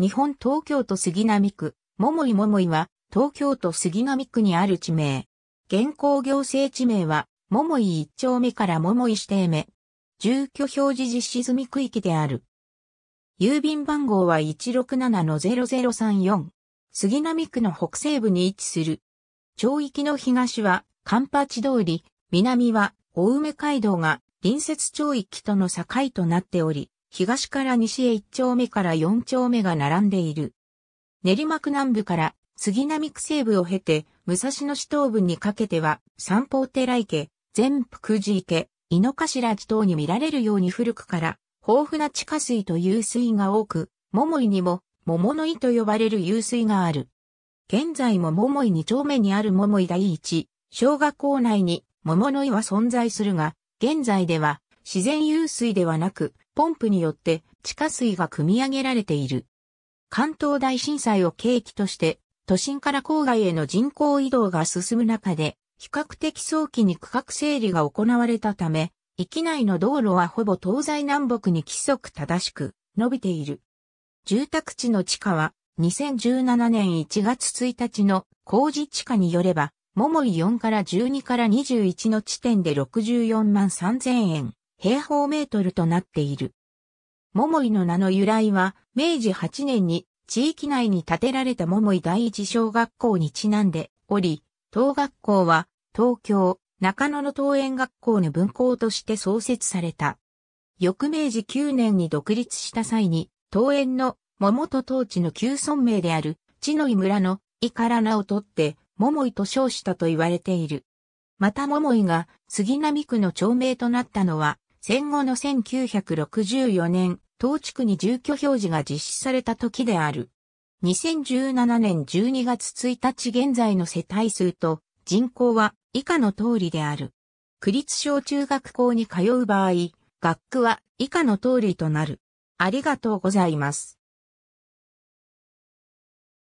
日本東京都杉並区、桃井桃井は、東京都杉並区にある地名。現行行政地名は、桃井一丁目から桃井指定目。住居表示実施済み区域である。郵便番号は167-0034。杉並区の北西部に位置する。町域の東は、カンパチ通り、南は、大梅街道が、隣接町域との境となっており、東から西へ1丁目から4丁目が並んでいる。練馬区南部から杉並区西部を経て、武蔵野市東部にかけては、三宝寺池、全福寺池、井の頭地等に見られるように古くから、豊富な地下水と湧水が多く、桃井にも、桃の井と呼ばれる湧水がある。現在も桃井二丁目にある桃井第一、小学校内に桃の井は存在するが、現在では自然湧水ではなく、ポンプによって地下水が汲み上げられている。関東大震災を契機として、都心から郊外への人口移動が進む中で、比較的早期に区画整理が行われたため、域内の道路はほぼ東西南北に規則正しく伸びている。住宅地の地下は2017年1月1日の工事地下によれば、桃井4から12から21の地点で64万3000円。平方メートルとなっている。桃井の名の由来は、明治8年に地域内に建てられた桃井第一小学校にちなんでおり、当学校は東京、中野の桃園学校の分校として創設された。翌明治9年に独立した際に、桃園の桃と当地の旧村名である、地の井村の井から名を取って、桃井と称したと言われている。また桃井が杉並区の町名となったのは、戦後の1964年、当地区に住居表示が実施された時である。2017年12月1日現在の世帯数と人口は以下の通りである。区立小中学校に通う場合、学区は以下の通りとなる。ありがとうございます。